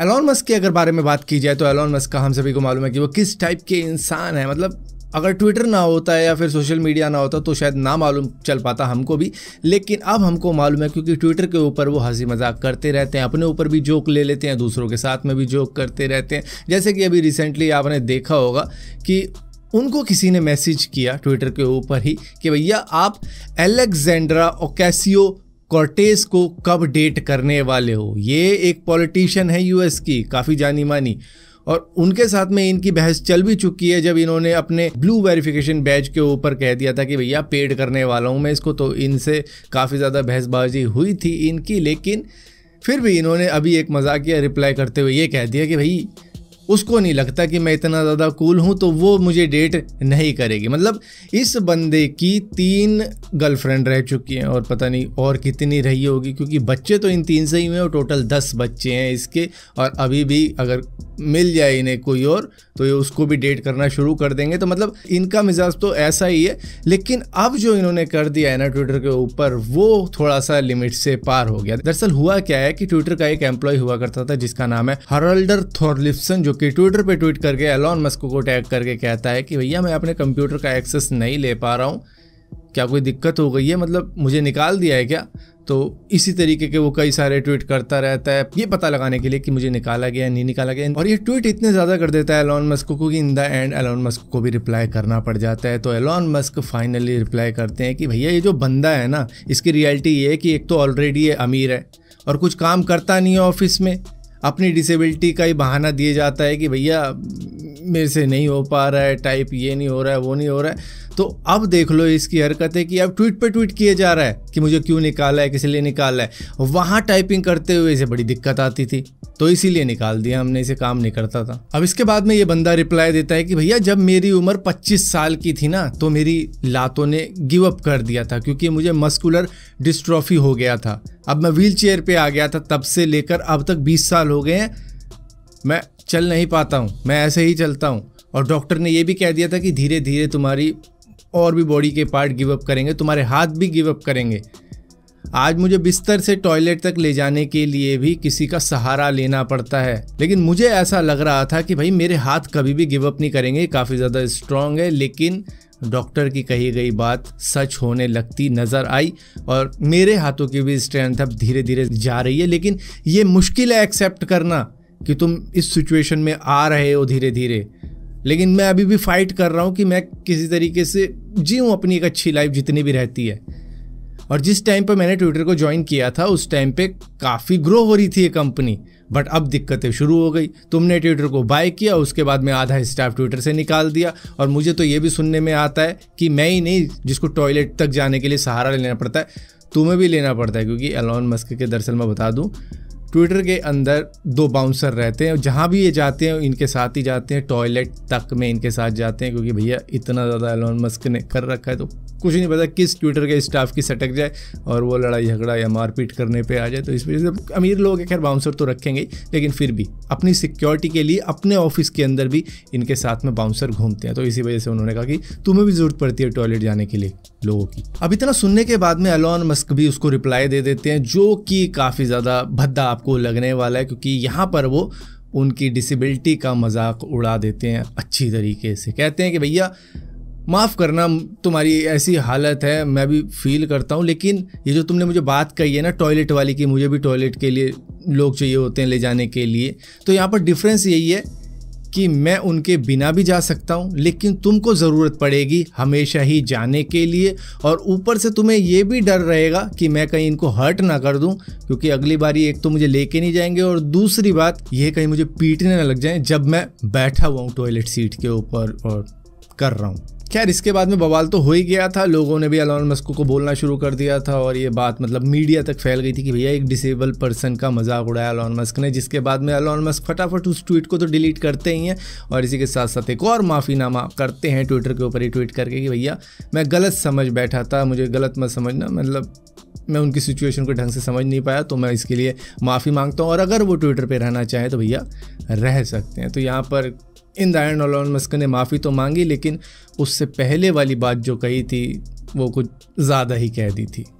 Elon Musk के अगर बारे में बात की जाए तो एलॉन मस्क का हम सभी को मालूम है कि वो किस टाइप के इंसान है मतलब अगर ट्विटर ना होता है या फिर सोशल मीडिया ना होता तो शायद ना मालूम चल पाता हमको भी लेकिन अब हमको मालूम है क्योंकि ट्विटर के ऊपर वो हंसी मजाक करते रहते हैं अपने ऊपर भी जोक ले लेते हैं दूसरों के साथ में भी जोक करते रहते हैं जैसे कि अभी रिसेंटली आपने देखा होगा कि उनको किसी ने मैसेज किया ट्विटर के ऊपर ही कि भैया आप एलेक्जेंड्रा ओकेसियो कॉर्टेस को कब डेट करने वाले हो ये एक पॉलिटिशियन है यूएस की काफ़ी जानी मानी और उनके साथ में इनकी बहस चल भी चुकी है जब इन्होंने अपने ब्लू वेरिफिकेशन बैच के ऊपर कह दिया था कि भैया पेड करने वाला हूँ मैं इसको तो इनसे काफ़ी ज़्यादा बहसबाजी हुई थी इनकी लेकिन फिर भी इन्होंने अभी एक मजाकिया रिप्लाई करते हुए ये कह दिया कि भाई उसको नहीं लगता कि मैं इतना ज़्यादा कूल हूँ तो वो मुझे डेट नहीं करेगी मतलब इस बंदे की तीन गर्लफ्रेंड रह चुकी हैं और पता नहीं और कितनी रही होगी क्योंकि बच्चे तो इन तीन से ही हुए और टोटल दस बच्चे हैं इसके और अभी भी अगर मिल जाए इन्हें कोई और तो ये उसको भी डेट करना शुरू कर देंगे तो मतलब इनका मिजाज तो ऐसा ही है लेकिन अब जो इन्होंने कर दिया है ना ट्विटर के ऊपर वो थोड़ा सा लिमिट से पार हो गया दरअसल हुआ क्या है कि ट्विटर का एक एम्प्लॉय हुआ करता था जिसका नाम है हरल्डर थॉरलिप्सन जो कि ट्विटर पे ट्वीट करके एलॉन मस्क को टैग करके कहता है कि भैया मैं अपने कंप्यूटर का एक्सेस नहीं ले पा रहा हूँ क्या कोई दिक्कत हो गई है मतलब मुझे निकाल दिया है क्या तो इसी तरीके के वो कई सारे ट्वीट करता रहता है ये पता लगाने के लिए कि मुझे निकाला गया नहीं निकाला गया और ये ट्वीट इतने ज़्यादा कर देता है एलॉन मस्क को कि in the end Elon Musk को भी रिप्लाई करना पड़ जाता है तो एलॉन मस्क फाइनली रिप्लाई करते हैं कि भैया ये जो बंदा है ना इसकी रियलिटी ये है कि एक तो ऑलरेडी ये अमीर है और कुछ काम करता नहीं है ऑफिस में अपनी डिसेबिलिटी का ही बहाना दिए जाता है कि भैया मेरे से नहीं हो पा रहा है टाइप ये नहीं हो रहा है वो नहीं हो रहा है तो अब देख लो इसकी हरकत है कि अब ट्वीट पे ट्वीट किया जा रहा है कि मुझे क्यों निकाला है किस लिए निकाला है वहाँ टाइपिंग करते हुए इसे बड़ी दिक्कत आती थी तो इसीलिए निकाल दिया हमने इसे काम नहीं करता था अब इसके बाद में ये बंदा रिप्लाई देता है कि भैया जब मेरी उम्र 25 साल की थी ना तो मेरी लातों ने गिव अप कर दिया था क्योंकि मुझे मस्कुलर डिस्ट्रॉफी हो गया था अब मैं व्हील चेयर पर आ गया था तब से लेकर अब तक बीस साल हो गए हैं मैं चल नहीं पाता हूँ मैं ऐसे ही चलता हूँ और डॉक्टर ने यह भी कह दिया था कि धीरे धीरे तुम्हारी और भी बॉडी के पार्ट गिव अप करेंगे तुम्हारे हाथ भी गिव अप करेंगे आज मुझे बिस्तर से टॉयलेट तक ले जाने के लिए भी किसी का सहारा लेना पड़ता है लेकिन मुझे ऐसा लग रहा था कि भाई मेरे हाथ कभी भी गिव अप नहीं करेंगे काफ़ी ज़्यादा स्ट्रांग है लेकिन डॉक्टर की कही गई बात सच होने लगती नज़र आई और मेरे हाथों की भी स्ट्रेंथ अब धीरे धीरे जा रही है लेकिन ये मुश्किल है एक्सेप्ट करना कि तुम इस सिचुएशन में आ रहे हो धीरे धीरे लेकिन मैं अभी भी फाइट कर रहा हूँ कि मैं किसी तरीके से जीऊँ अपनी एक अच्छी लाइफ जितनी भी रहती है और जिस टाइम पर मैंने ट्विटर को ज्वाइन किया था उस टाइम पे काफ़ी ग्रो हो रही थी ये कंपनी बट अब दिक्कतें शुरू हो गई तुमने ट्विटर को बाय किया उसके बाद में आधा स्टाफ ट्विटर से निकाल दिया और मुझे तो ये भी सुनने में आता है कि मैं ही नहीं जिसको टॉयलेट तक जाने के लिए सहारा लेना पड़ता है तुम्हें भी लेना पड़ता है क्योंकि एलॉन मस्क के दरअसल मैं बता दूँ ट्विटर के अंदर दो बाउंसर रहते हैं जहाँ भी ये जाते हैं इनके साथ ही जाते हैं टॉयलेट तक में इनके साथ जाते हैं क्योंकि भैया इतना ज़्यादा एलोन मस्क ने कर रखा है तो कुछ नहीं पता किस ट्विटर के स्टाफ की सटक जाए और वो लड़ाई झगड़ा या मारपीट करने पे आ जाए तो इस वजह से अमीर लोग खैर बाउंसर तो रखेंगे लेकिन फिर भी अपनी सिक्योरिटी के लिए अपने ऑफिस के अंदर भी इनके साथ में बाउंसर घूमते हैं तो इसी वजह से उन्होंने कहा कि तुम्हें भी ज़रूरत पड़ती है टॉयलेट जाने के लिए लोगों की अब इतना सुनने के बाद में एलोन मस्क भी उसको रिप्लाई दे देते हैं जो कि काफ़ी ज़्यादा भद्दा आपको लगने वाला है क्योंकि यहाँ पर वो उनकी डिसेबिलिटी का मजाक उड़ा देते हैं अच्छी तरीके से कहते हैं कि भैया माफ़ करना तुम्हारी ऐसी हालत है मैं भी फील करता हूँ लेकिन ये जो तुमने मुझे बात कही है ना टॉयलेट वाली की मुझे भी टॉयलेट के लिए लोग चाहिए होते हैं ले जाने के लिए तो यहाँ पर डिफरेंस यही है कि मैं उनके बिना भी जा सकता हूँ लेकिन तुमको ज़रूरत पड़ेगी हमेशा ही जाने के लिए और ऊपर से तुम्हें यह भी डर रहेगा कि मैं कहीं इनको हर्ट ना कर दूँ क्योंकि अगली बारी एक तो मुझे लेके नहीं जाएंगे और दूसरी बात यह कहीं मुझे पीटने ना लग जाए जब मैं बैठा हुआ हूँ टॉयलेट सीट के ऊपर और कर रहा हूँ खैर इसके बाद में बवाल तो हो ही गया था लोगों ने भी अलॉन मस्को को बोलना शुरू कर दिया था और ये बात मतलब मीडिया तक फैल गई थी कि भैया एक डिसेबल पर्सन का मजाक उड़ाया अलॉन मस्क ने जिसके बाद में अलॉन मस्क फटाफट उस ट्वीट को तो डिलीट करते ही हैं और इसी के साथ साथ एक और माफ़ीनामा करते हैं ट्विटर के ऊपर ही ट्वीट करके कि भैया मैं गलत समझ बैठा था मुझे गलत मत समझना मतलब मैं उनकी सिचुएशन को ढंग से समझ नहीं पाया तो मैं इसके लिए माफ़ी मांगता हूँ और अगर वो ट्विटर पर रहना चाहें तो भैया रह सकते हैं तो यहाँ पर इन दायन अलोन मस्क ने माफ़ी तो मांगी लेकिन उससे पहले वाली बात जो कही थी वो कुछ ज़्यादा ही कह दी थी